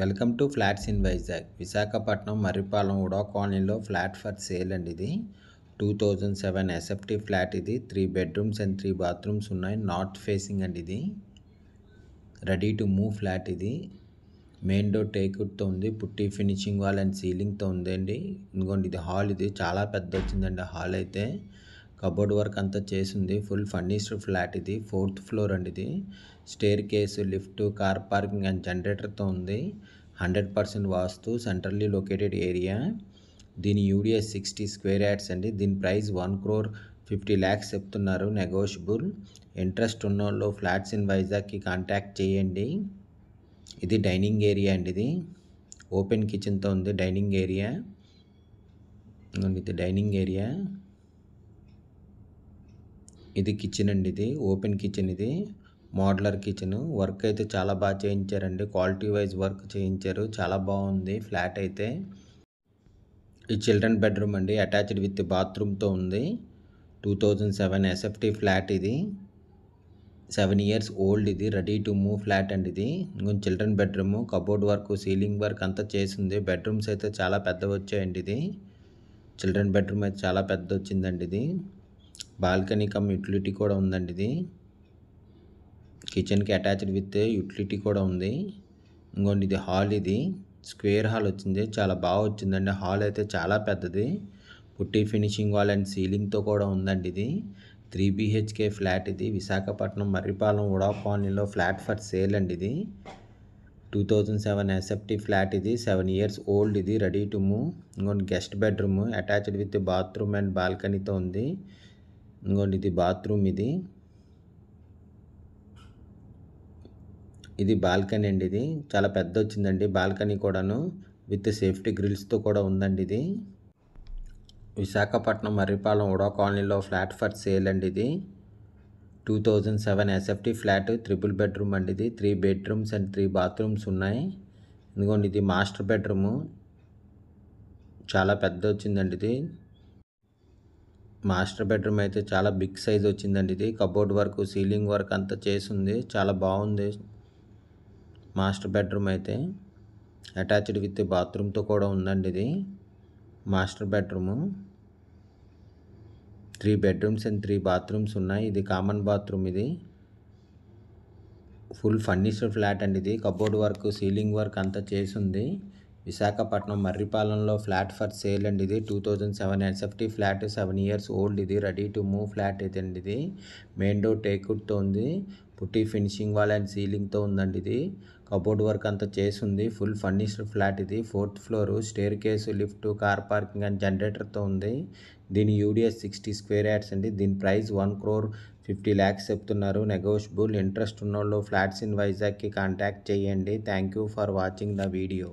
welcome to flats in Vizag Visakhapatnam Marripalem UDA కాలనీలో flat for sale అండి ఇది two thousand seven SFT flat ఇది three bedrooms and three bathrooms ఉన్నాయి north facing అండి ఇది రెడీ టు మూవ్ ఫ్లాట్ ఇది మెయిన్ డోర్ టేక్వుడ్తో ఉంది పుట్టి ఫినిషింగ్ వాల్ అండ్ సీలింగ్తో ఉందండి ఇదిగోండి ఇది హాల్ ఇది చాలా పెద్ద వచ్చిందండి హాల్ అయితే కబోర్డ్ వర్క్ అంతా చేసింది ఫుల్ ఫర్నిష్డ్ ఫ్లాట్ ఇది ఫోర్త్ ఫ్లోర్ అండి ఇది staircase lift car parking and జనరేటర్తో ఉంది hundred percent vastu centrally located area దీని యూడిఎస్ సిక్స్టీ స్క్వేర్ యాడ్స్ అండి దీని price one crore fifty lakhs చెప్తున్నారు నెగోషియబుల్ ఇంట్రెస్ట్ ఉన్న వాళ్ళు ఫ్లాట్స్ ఇన్ వైజాగ్కి కాంటాక్ట్ చేయండి ఇది డైనింగ్ ఏరియా అండి ఇది ఓపెన్ కిచెన్తో ఉంది డైనింగ్ ఏరియా ఇది డైనింగ్ ఏరియా ఇది కిచెన్ అండి ఇది ఓపెన్ కిచెన్ ఇది మోడలర్ కిచెన్ వర్క్ అయితే చాలా బాగా చేయించారండి క్వాలిటీ వైజ్ వర్క్ చేయించారు చాలా బాగుంది ఫ్లాట్ అయితే ఈ చిల్డ్రన్ బెడ్రూమ్ అండి అటాచ్డ్ విత్ బాత్రూమ్తో ఉంది two thousand seven SFT flat ఇది సెవెన్ ఇయర్స్ ఓల్డ్ ఇది రెడీ టు మూవ్ ఫ్లాట్ అండి ఇది ఇంకొక children bedroom cupboard work ceiling work అంతా చేసింది బెడ్రూమ్స్ అయితే చాలా పెద్దవి వచ్చాయండి ఇది చిల్డ్రన్ బెడ్రూమ్ అయితే చాలా పెద్ద వచ్చిందండి ఇది బాల్కనీ కమ్ యూటిలిటీ కూడా ఉందండి ఇది కిచెన్కి అటాచ్డ్ విత్ యూటిలిటీ కూడా ఉంది ఇంకోండి ఇది హాల్ ఇది స్క్వేర్ హాల్ వచ్చింది చాలా బాగా వచ్చిందండి హాల్ అయితే చాలా పెద్దది పుట్టి ఫినిషింగ్ వాల్ అండ్ సీలింగ్తో కూడా ఉందండి ఇది త్రీ బిహెచ్కే ఫ్లాట్ ఇది విశాఖపట్నం మర్రిపాలెం ఉడా కాలనీలో ఫ్లాట్ ఫర్ సేల్ అండి ఇది two thousand seven SFT flat ఇది సెవెన్ ఇయర్స్ ఓల్డ్ ఇది రెడీ టు మూవ్ ఇంకొన్ని guest bedroom attached with bathroom and బాల్కనీతో ఉంది ఇంకోటి ఇది బాత్రూమ్ ఇది ఇది బాల్కనీ అండి ఇది చాలా పెద్ద వచ్చిందండి బాల్కనీ కూడాను విత్ సేఫ్టీ గ్రిల్స్తో కూడా ఉందండి ఇది విశాఖపట్నం మర్రిపాలెం ఉడా కాలనీలో ఫ్లాట్ ఫర్ సేల్ అండి ఇది two thousand seven SFT flat triple bedroom అండి ఇది three bedrooms and three bathrooms ఉన్నాయి ఎందుకంటే ఇది మాస్టర్ బెడ్రూము చాలా పెద్ద వచ్చిందండి ఇది మాస్టర్ బెడ్రూమ్ అయితే చాలా బిగ్ సైజ్ వచ్చిందండి ఇది కబోర్డ్ వర్క్ సీలింగ్ వర్క్ అంతా చేసింది చాలా బాగుంది మాస్టర్ బెడ్రూమ్ అయితే అటాచ్డ్ విత్ బాత్రూమ్తో కూడా ఉందండి ఇది master bedroom three bedrooms and three bathrooms ఉన్నాయి ఇది కామన్ బాత్రూమ్ ఇది ఫుల్ ఫర్నిచర్ ఫ్లాట్ అండి ఇది కబోర్డ్ వర్క్ సీలింగ్ వర్క్ అంతా చేసి ఉంది విశాఖపట్నం మర్రిపాలెంలో ఫ్లాట్ ఫర్ సేల్ అండి ఇది two thousand seven SFT flat seven years old ఇది రెడీ టు మూవ్ ఫ్లాట్ అయితే అండి ఇది మెయిన్ డోర్ టేక్వుడ్తో ఉంది పుట్టి ఫినిషింగ్ వాల్ అండ్ సీలింగ్తో ఉందండి ఇది కబోర్డ్ వర్క్ అంతా ఉంది ఫుల్ ఫర్నిష్డ్ ఫ్లాట్ ఇది fourth floor staircase lift car parking and జనరేటర్తో ఉంది దీని యూడిఎస్ సిక్స్టీ స్క్వేర్ యార్డ్స్ అండి దీని price one crore fifty lakhs చెప్తున్నారు నెగోషియబుల్ ఇంట్రెస్ట్ ఉన్న వాళ్ళు ఫ్లాట్స్ ఇన్ వైజాగ్కి కాంటాక్ట్ చేయండి thank you for watching the video